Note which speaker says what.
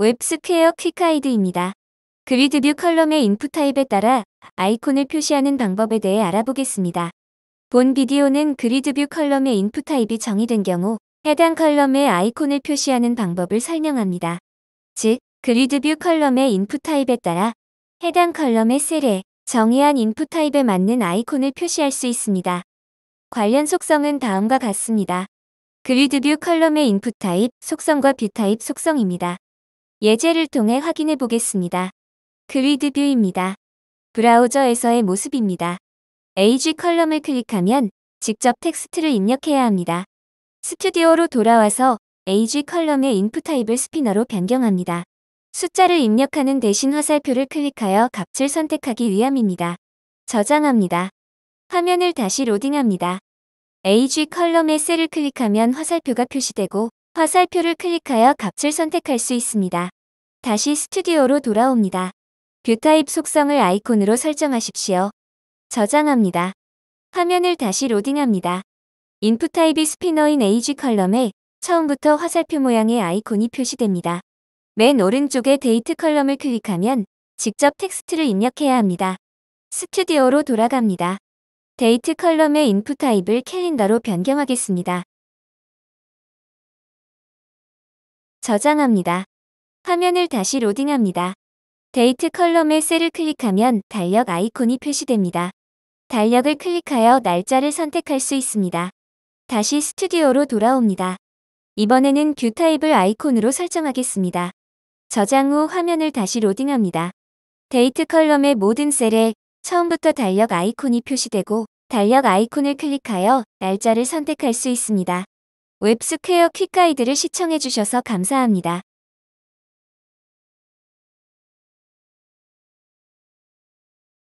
Speaker 1: 웹스퀘어 퀵하이드입니다. 그리드 뷰 컬럼의 인풋 타입에 따라 아이콘을 표시하는 방법에 대해 알아보겠습니다. 본 비디오는 그리드 뷰 컬럼의 인풋 타입이 정의된 경우 해당 컬럼의 아이콘을 표시하는 방법을 설명합니다. 즉, 그리드 뷰 컬럼의 인풋 타입에 따라 해당 컬럼의 셀에 정의한 인풋 타입에 맞는 아이콘을 표시할 수 있습니다. 관련 속성은 다음과 같습니다. 그리드 뷰 컬럼의 인풋 타입, 속성과 뷰 타입 속성입니다. 예제를 통해 확인해 보겠습니다. 그리드 뷰입니다. 브라우저에서의 모습입니다. AG 컬럼을 클릭하면 직접 텍스트를 입력해야 합니다. 스튜디오로 돌아와서 AG 컬럼의 인풋 타입을 스피너로 변경합니다. 숫자를 입력하는 대신 화살표를 클릭하여 값을 선택하기 위함입니다. 저장합니다. 화면을 다시 로딩합니다. AG 컬럼의 셀을 클릭하면 화살표가 표시되고 화살표를 클릭하여 값을 선택할 수 있습니다. 다시 스튜디오로 돌아옵니다. 뷰타입 속성을 아이콘으로 설정하십시오. 저장합니다. 화면을 다시 로딩합니다. 인풋 타입이 스피너인 AG 컬럼에 처음부터 화살표 모양의 아이콘이 표시됩니다. 맨 오른쪽에 데이트 컬럼을 클릭하면 직접 텍스트를 입력해야 합니다. 스튜디오로 돌아갑니다. 데이트 컬럼의 인풋 타입을 캘린더로 변경하겠습니다.
Speaker 2: 저장합니다.
Speaker 1: 화면을 다시 로딩합니다. 데이트 컬럼의 셀을 클릭하면 달력 아이콘이 표시됩니다. 달력을 클릭하여 날짜를 선택할 수 있습니다. 다시 스튜디오로 돌아옵니다. 이번에는 뷰 타입을 아이콘으로 설정하겠습니다. 저장 후 화면을 다시 로딩합니다. 데이트 컬럼의 모든 셀에 처음부터 달력 아이콘이 표시되고 달력 아이콘을 클릭하여 날짜를 선택할 수 있습니다. 웹스퀘어 퀵가이드를 시청해주셔서 감사합니다.